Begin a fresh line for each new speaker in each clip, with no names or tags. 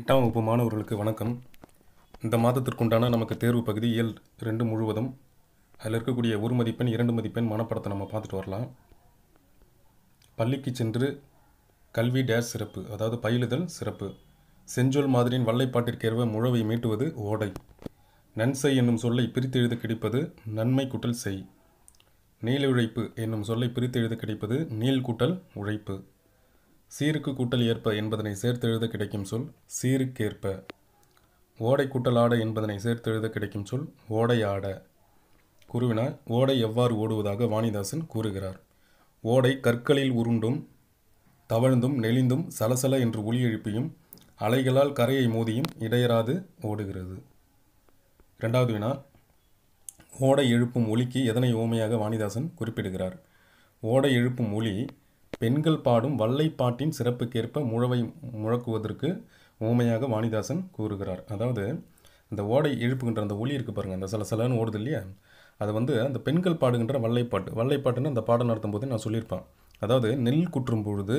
எட்டாம் வகுப்பு மாணவர்களுக்கு வணக்கம் இந்த மாதத்திற்குண்டான நமக்கு தேர்வு பகுதி இயல் ரெண்டு முழுவதும் அதில் இருக்கக்கூடிய ஒரு மதிப்பெண் இரண்டு மதிப்பெண் மனப்படத்தை நம்ம பார்த்துட்டு வரலாம் பள்ளிக்கு சென்று கல்வி டேஸ் சிறப்பு அதாவது பயிலுதல் சிறப்பு செஞ்சொல் மாதிரியின் வல்லைப்பாட்டிற்கேர்வ முழவை மீட்டுவது ஓடை நன்செய் என்னும் சொல்லை பிரித்தெழுத கிடைப்பது நன்மை குட்டல் செய் நீலுழைப்பு என்னும் சொல்லை பிரித்தெழுத கிடைப்பது குட்டல் உழைப்பு சீருக்கு கூட்டல் ஏற்ப என்பதனை சேர்த்து எழுத கிடைக்கும் சொல் சீருக்கேற்ப ஓடை கூட்டல் ஆட என்பதனை சேர்த்து எழுத கிடைக்கும் சொல் ஓடை ஆட குருவினா ஓடை எவ்வாறு ஓடுவதாக வாணிதாசன் கூறுகிறார் ஓடை கற்களில் உருண்டும் தவழ்ந்தும் நெளிந்தும் சலசல என்று ஒளி எழுப்பியும் அலைகளால் கரையை மோதியும் இடையராது ஓடுகிறது இரண்டாவது வினா ஓடை எழுப்பும் ஒலிக்கு எதனை ஓமையாக வாணிதாசன் குறிப்பிடுகிறார் ஓடை எழுப்பும் ஒளி பெண்கள் பாடும் வல்லை பாட்டின் சிறப்புக்கேற்ப முழவை முழக்குவதற்கு ஊமையாக வாணிதாசன் கூறுகிறார் அதாவது இந்த ஓடை எழுப்புகின்ற அந்த ஒளி இருக்குது பாருங்கள் அந்த சில சிலன்னு ஓடுது இல்லையா அது வந்து அந்த பெண்கள் பாடுகின்ற வல்லைப்பாட்டு வல்லைப்பாட்டுன்னு அந்த பாடம் நடத்தும் போது நான் சொல்லியிருப்பேன் அதாவது நெல் குற்றும் பொழுது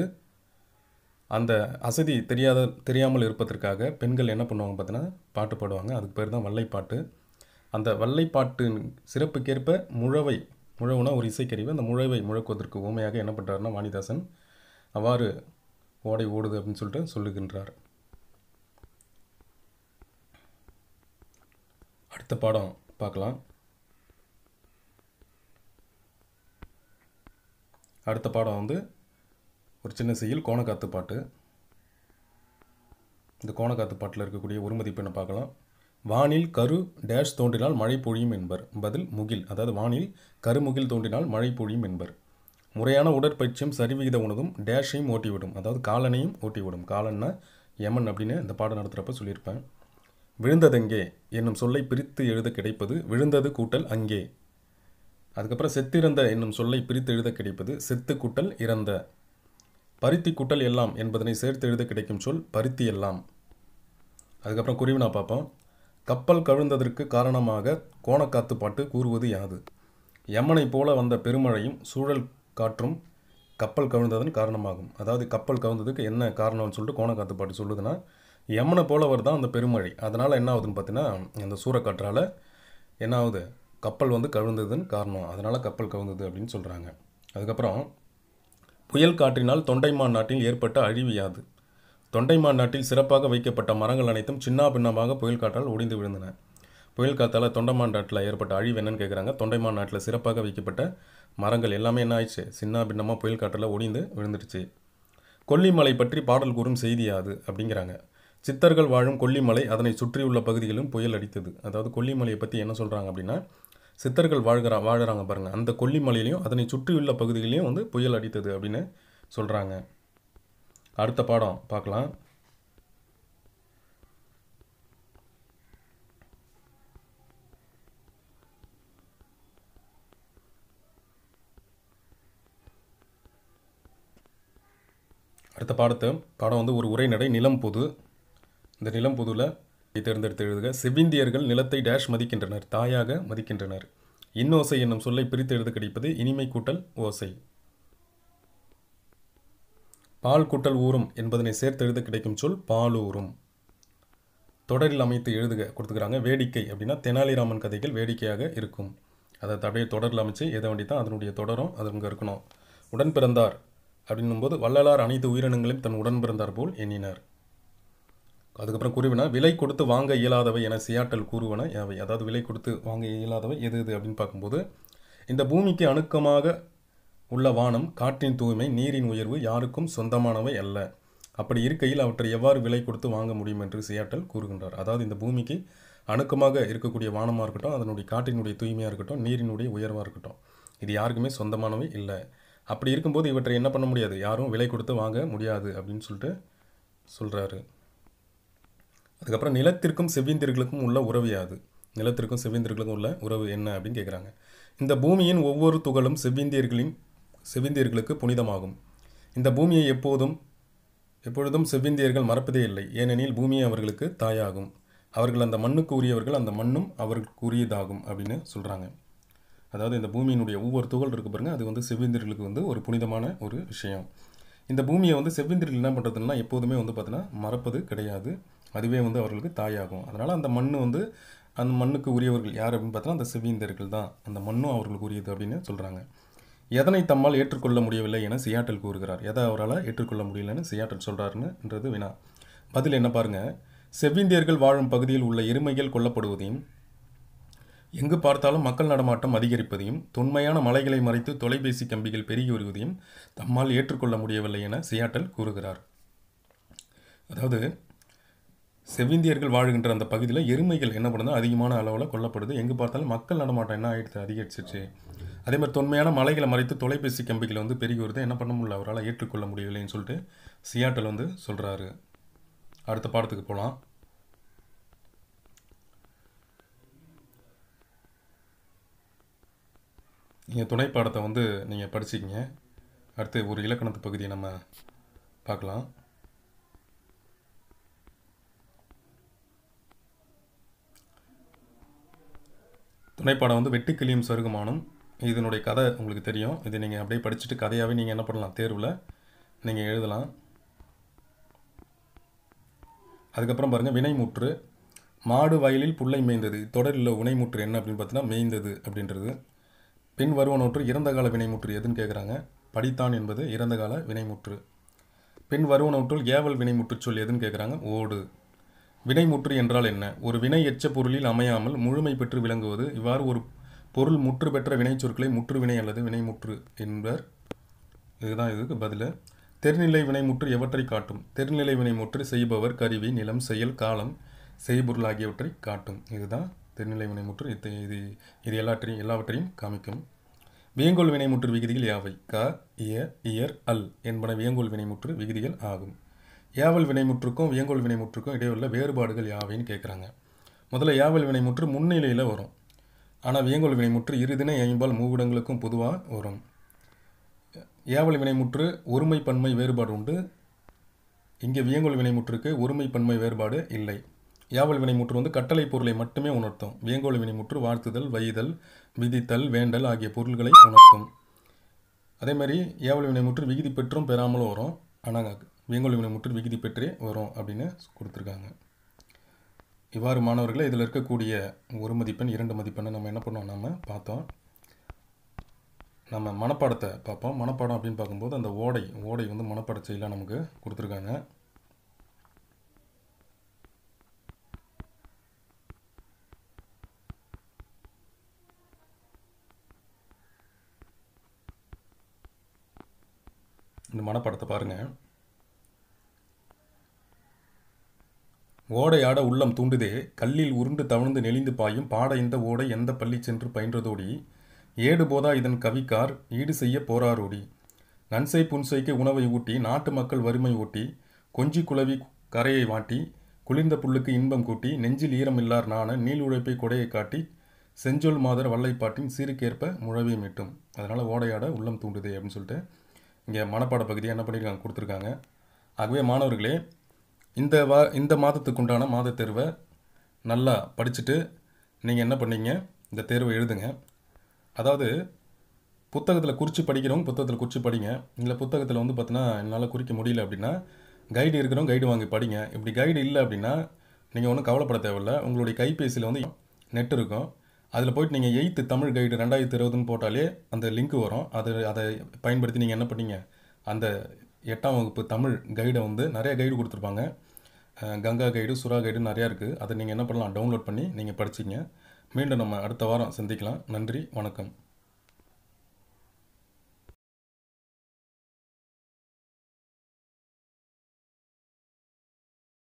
அந்த அசதி தெரியாத தெரியாமல் இருப்பதற்காக பெண்கள் என்ன பண்ணுவாங்க பார்த்தீங்கன்னா பாட்டு பாடுவாங்க அதுக்கு பேர் தான் வல்லைப்பாட்டு அந்த வல்லைப்பாட்டின் சிறப்புக்கேற்ப முழவை முழவுனா ஒரு இசைக்கறிவு அந்த முழவை முழக்குவதற்கு ஊமையாக என்ன பண்ணுறாருன்னா வாணிதாசன் அவ்வாறு ஓடை ஓடுது அப்படின்னு சொல்லிட்டு சொல்லுகின்றார் அடுத்த பாடம் பார்க்கலாம் அடுத்த பாடம் வந்து ஒரு சின்ன செய்யில் கோணக்காத்து பாட்டு இந்த கோணக்காத்து பாட்டில் இருக்கக்கூடிய ஒரு மதிப்பெண்ணை பார்க்கலாம் வானில் கரு டேஷ் தோன்றினால் மழை பொழியும் என்பர் பதில் முகில் அதாவது வானில் கருமுகில் தோன்றினால் மழை பொழியும் என்பர் முறையான உடற்பயிற்சியும் சரிவிகித உணவும் டேஷையும் ஓட்டிவிடும் அதாவது காலனையும் ஓட்டிவிடும் காலன்னா யமன் அப்படின்னு இந்த பாடம் நடத்துகிறப்ப சொல்லியிருப்பேன் விழுந்ததெங்கே என்னும் சொல்லை பிரித்து எழுத கிடைப்பது விழுந்தது கூட்டல் அங்கே அதுக்கப்புறம் செத்திறந்த என்னும் சொல்லை பிரித்து எழுத கிடைப்பது செத்து கூட்டல் இறந்த பருத்தி கூட்டல் எல்லாம் என்பதனை சேர்த்து எழுத கிடைக்கும் சொல் பருத்தி எல்லாம் அதுக்கப்புறம் நான் பார்ப்போம் கப்பல் கவிழ்ந்ததற்கு காரணமாக கோணக்காத்து பாட்டு கூறுவது யாது யமனை போல வந்த பெருமழையும் சூழல் காற்றும் கப்பல் கவிழ்ந்ததன் காரணமாகும் அதாவது கப்பல் கவிழ்ந்ததுக்கு என்ன காரணம்னு சொல்லிட்டு கோணக்காத்து பாட்டு சொல்லுதுன்னா யமனை போல வருதான் அந்த பெருமழை அதனால் என்ன ஆகுதுன்னு பார்த்தீங்கன்னா அந்த சூறக்காற்றால் என்ன ஆகுது கப்பல் வந்து கவிழ்ந்ததுன்னு காரணம் அதனால் கப்பல் கவிழ்ந்தது அப்படின்னு சொல்கிறாங்க அதுக்கப்புறம் புயல் காற்றினால் தொண்டைமான் நாட்டில் ஏற்பட்ட அழிவு யாது தொண்டைமான் நாட்டில் சிறப்பாக வைக்கப்பட்ட மரங்கள் அனைத்தும் சின்ன பின்னமாக புயல் காற்றால் ஒடிந்து விழுந்தன புயல் காற்றால் தொண்டைமான் நாட்டில் ஏற்பட்ட அழிவு என்னன்னு கேட்குறாங்க தொண்டைமான் நாட்டில் சிறப்பாக வைக்கப்பட்ட மரங்கள் எல்லாமே என்ன ஆயிடுச்சு சின்ன பின்னமாக புயல் காற்றில் ஒடிந்து விழுந்துடுச்சு கொல்லிமலை பற்றி பாடல் கூறும் செய்தி அது அப்படிங்கிறாங்க சித்தர்கள் வாழும் கொல்லிமலை அதனை சுற்றியுள்ள பகுதிகளும் புயல் அடித்தது அதாவது கொல்லிமலையை பற்றி என்ன சொல்கிறாங்க அப்படின்னா சித்தர்கள் வாழ்கிறா வாழ்கிறாங்க பாருங்கள் அந்த கொல்லிமலையிலையும் அதனை சுற்றியுள்ள பகுதிகளையும் வந்து புயல் அடித்தது அப்படின்னு சொல்கிறாங்க அடுத்த பாடம் பார்க்கலாம் அடுத்த பாடத்தை பாடம் வந்து ஒரு உரைநடை நிலம் பொது இந்த நிலம் பொதுவில் தேர்ந்தெடுத்து எழுதுக செவிந்தியர்கள் நிலத்தை டேஷ் மதிக்கின்றனர் தாயாக மதிக்கின்றனர் இன்னோசை என்னும் சொல்லை பிரித்து எழுத கிடைப்பது இனிமை கூட்டல் ஓசை பால் கூட்டல் ஊறும் என்பதனை சேர்த்து எழுத கிடைக்கும் சொல் பாலூரும் தொடரில் அமைத்து எழுதுக கொடுத்துக்கிறாங்க வேடிக்கை அப்படின்னா தெனாலிராமன் கதைகள் வேடிக்கையாக இருக்கும் அதை அப்படியே தொடரில் அமைச்சு எதை வேண்டி தான் அதனுடைய தொடரும் அது அங்கே இருக்கணும் உடன் பிறந்தார் அப்படின்னும்போது வள்ளலார் அனைத்து உயிரினங்களையும் தன் உடன் பிறந்தார் போல் எண்ணினார் அதுக்கப்புறம் குருவினா விலை கொடுத்து வாங்க இயலாதவை என சியாட்டல் கூறுவன அதாவது விலை கொடுத்து வாங்க இயலாதவை எது எது அப்படின்னு பார்க்கும்போது இந்த பூமிக்கு அணுக்கமாக உள்ள வானம் காற்றின் தூய்மை நீரின் உயர்வு யாருக்கும் சொந்தமானவை அல்ல அப்படி இருக்கையில் அவற்றை எவ்வாறு விலை கொடுத்து வாங்க முடியும் என்று சியாட்டல் கூறுகின்றார் அதாவது இந்த பூமிக்கு அணுக்கமாக இருக்கக்கூடிய வானமாக இருக்கட்டும் அதனுடைய காற்றினுடைய தூய்மையாக இருக்கட்டும் நீரினுடைய உயர்வாக இருக்கட்டும் இது யாருக்குமே சொந்தமானவை இல்லை அப்படி இருக்கும்போது இவற்றை என்ன பண்ண முடியாது யாரும் விலை கொடுத்து வாங்க முடியாது அப்படின்னு சொல்லிட்டு சொல்கிறாரு அதுக்கப்புறம் நிலத்திற்கும் செவ்விந்திர்களுக்கும் உள்ள உறவு யாது நிலத்திற்கும் செவ்விந்திர்களுக்கும் உள்ள உறவு என்ன அப்படின்னு கேட்குறாங்க இந்த பூமியின் ஒவ்வொரு துகளும் செவ்விந்தியர்களின் செவிந்தியர்களுக்கு புனிதமாகும் இந்த பூமியை எப்போதும் எப்பொழுதும் செவ்விந்தியர்கள் மறப்பதே இல்லை ஏனெனில் பூமி அவர்களுக்கு தாயாகும் அவர்கள் அந்த மண்ணுக்கு உரியவர்கள் அந்த மண்ணும் அவர்களுக்கு உரியதாகும் அப்படின்னு சொல்கிறாங்க அதாவது இந்த பூமியினுடைய ஒவ்வொரு துகள் இருக்கு பாருங்க அது வந்து செவ்விந்தியர்களுக்கு வந்து ஒரு புனிதமான ஒரு விஷயம் இந்த பூமியை வந்து செவ்விந்தியர்கள் என்ன பண்ணுறதுன்னா எப்போதுமே வந்து பார்த்தீங்கன்னா மறப்பது கிடையாது அதுவே வந்து அவர்களுக்கு தாயாகும் அதனால் அந்த மண் வந்து அந்த மண்ணுக்கு உரியவர்கள் யார் அப்படின்னு பார்த்தோன்னா அந்த செவ்விந்தியர்கள் தான் அந்த மண்ணும் அவர்களுக்கு உரியது அப்படின்னு சொல்கிறாங்க எதனை தம்மால் ஏற்றுக்கொள்ள முடியவில்லை என சியாட்டல் கூறுகிறார் எதை அவரால் ஏற்றுக்கொள்ள முடியலன்னு சியாட்டல் சொல்கிறாருன்னுன்றது வினா பதில் என்ன பாருங்கள் செவ்விந்தியர்கள் வாழும் பகுதியில் உள்ள எருமைகள் கொல்லப்படுவதையும் எங்கு பார்த்தாலும் மக்கள் நடமாட்டம் அதிகரிப்பதையும் தொன்மையான மலைகளை மறைத்து தொலைபேசி கம்பிகள் பெருகி வருவதையும் தம்மால் ஏற்றுக்கொள்ள முடியவில்லை என சியாட்டல் கூறுகிறார் அதாவது செவ்விந்தியர்கள் வாழ்கின்ற அந்த பகுதியில் எருமைகள் என்ன பண்ணுது அதிகமான அளவில் கொல்லப்படுது எங்கே பார்த்தாலும் மக்கள் நடமாட்டம் என்ன ஆகிடுச்சு அதிகரிச்சிச்சு அதே மாதிரி தொன்மையான மலைகளை மறைத்து தொலைபேசி கம்பிகளை வந்து பெருகி வருது என்ன பண்ண முடியல அவரால் ஏற்றுக்கொள்ள முடியவில்லைன்னு சொல்லிட்டு சியாட்டல் வந்து சொல்கிறாரு அடுத்த பாடத்துக்கு போகலாம் நீங்கள் துணை பாடத்தை வந்து நீங்கள் படிச்சிக்கிங்க அடுத்து ஒரு இலக்கணத்து பகுதியை நம்ம பார்க்கலாம் துணைப்பாடம் வந்து கிளியும் சொருகுமானும் இதனுடைய கதை உங்களுக்கு தெரியும் இது நீங்கள் அப்படியே படிச்சுட்டு கதையாகவே நீங்கள் என்ன பண்ணலாம் தேர்வில் நீங்கள் எழுதலாம் அதுக்கப்புறம் பாருங்கள் வினைமுற்று மாடு வயலில் புல்லை மேய்ந்தது தொடரில் உள்ள உணைமுற்று என்ன அப்படின்னு பார்த்தீங்கன்னா மேய்ந்தது அப்படின்றது பின் வருவனூற்று இறந்த கால வினைமுற்று எதுன்னு கேட்குறாங்க படித்தான் என்பது இறந்த கால வினைமுற்று பின் வருவனொற்றுள் ஏவல் வினைமுற்று சொல் எதுன்னு கேட்குறாங்க ஓடு வினைமுற்று என்றால் என்ன ஒரு வினை எச்ச பொருளில் அமையாமல் முழுமை பெற்று விளங்குவது இவ்வாறு ஒரு பொருள் முற்று பெற்ற வினைச்சொற்களை முற்றுவினை அல்லது வினைமுற்று என்பர் இதுதான் இதுக்கு பதில் தெருநிலை வினைமுற்று எவற்றை காட்டும் தெருநிலை வினைமுற்று செய்பவர் கருவி நிலம் செயல் காலம் செய்பொருள் ஆகியவற்றை காட்டும் இதுதான் தெருநிலை வினைமுற்று இது இது இது எல்லாற்றையும் எல்லாவற்றையும் காமிக்கும் வியங்கோல் வினைமுற்று விகுதிகள் யாவை க இய இயர் அல் என்பன வியங்கோல் வினைமுற்று விகுதிகள் ஆகும் ஏவல் வினைமுற்றுக்கும் வியங்கோல் வினைமுற்றுக்கும் இடையே உள்ள வேறுபாடுகள் யாவைன்னு கேட்குறாங்க முதல்ல ஏவல் வினைமுற்று முன்னிலையில் வரும் ஆனால் வியங்கோல் வினைமுற்று இருதினை ஐம்பால் மூவிடங்களுக்கும் பொதுவாக வரும் ஏவல் வினைமுற்று ஒருமை பன்மை வேறுபாடு உண்டு இங்கே வியங்கோல் வினைமுற்றுக்கு ஒருமை பன்மை வேறுபாடு இல்லை ஏவல் வினைமுற்று வந்து கட்டளை பொருளை மட்டுமே உணர்த்தும் வியங்கோல் வினைமுற்று வாழ்த்துதல் வைதல் விதித்தல் வேண்டல் ஆகிய பொருள்களை உணர்த்தும் அதே மாதிரி ஏவல் வினைமுற்று விகுதி பெற்றும் பெறாமலும் வரும் ஆனால் வேங்கொழிவினை முற்று விகுதி பெற்றே வரும் அப்படின்னு கொடுத்துருக்காங்க இவ்வாறு மாணவர்களை இதில் இருக்கக்கூடிய ஒரு மதிப்பெண் இரண்டு மதிப்பெண்ணை நம்ம என்ன பண்ணோம் நம்ம பார்த்தோம் நம்ம மனப்பாடத்தை பார்ப்போம் மனப்பாடம் அப்படின்னு பார்க்கும்போது அந்த ஓடை ஓடை வந்து மனப்பாட செயலாக நமக்கு கொடுத்துருக்காங்க இந்த மனப்படத்தை பாருங்கள் ஓடையாட உள்ளம் தூண்டுதே கல்லில் உருண்டு தவழ்ந்து நெளிந்து பாயும் பாட இந்த ஓடை எந்த பள்ளி சென்று பயின்றதோடி ஏடு போதா இதன் கவிக்கார் ஈடு செய்ய போராரோடி நன்சை புன்சைக்கு உணவை ஊட்டி நாட்டு மக்கள் வறுமை ஊட்டி கொஞ்சி குளவி கரையை வாட்டி குளிர்ந்த புல்லுக்கு இன்பம் கூட்டி நெஞ்சில் ஈரம் இல்லார் நாண நீள் உழைப்பை கொடையை காட்டி செஞ்சொல் மாதர் வல்லைப்பாட்டின் சீருக்கேற்ப முழவே மீட்டும் அதனால் ஓடையாட உள்ளம் தூண்டுதே அப்படின்னு சொல்லிட்டு இங்கே மனப்பாட பகுதியை என்ன பண்ணியிருக்காங்க கொடுத்துருக்காங்க ஆகவே மாணவர்களே இந்த வா இந்த மாதத்துக்கு உண்டான மாத தேர்வை நல்லா படிச்சுட்டு நீங்கள் என்ன பண்ணீங்க இந்த தேர்வை எழுதுங்க அதாவது புத்தகத்தில் குறித்து படிக்கிறவங்க புத்தகத்தில் குறித்து படிங்க இல்லை புத்தகத்தில் வந்து பார்த்தீங்கன்னா என்னால் குறிக்க முடியல அப்படின்னா கைடு இருக்கிறவங்க கைடு வாங்கி படிங்க இப்படி கைடு இல்லை அப்படின்னா நீங்கள் ஒன்றும் கவலைப்பட தேவையில்ல உங்களுடைய கைபேசியில் வந்து நெட் இருக்கும் அதில் போய்ட்டு நீங்கள் எயித்து தமிழ் கைடு ரெண்டாயிரத்து இருபதுன்னு போட்டாலே அந்த லிங்க் வரும் அது அதை பயன்படுத்தி நீங்கள் என்ன பண்ணீங்க அந்த எட்டாம் வகுப்பு தமிழ் கைடை வந்து நிறைய கைடு கொடுத்துருப்பாங்க கங்கா கைடு சுறா கைடு நிறையா இருக்குது அதை நீங்கள் என்ன பண்ணலாம் டவுன்லோட் பண்ணி நீங்கள் படிச்சிங்க மீண்டும் நம்ம அடுத்த வாரம் சந்திக்கலாம் நன்றி வணக்கம்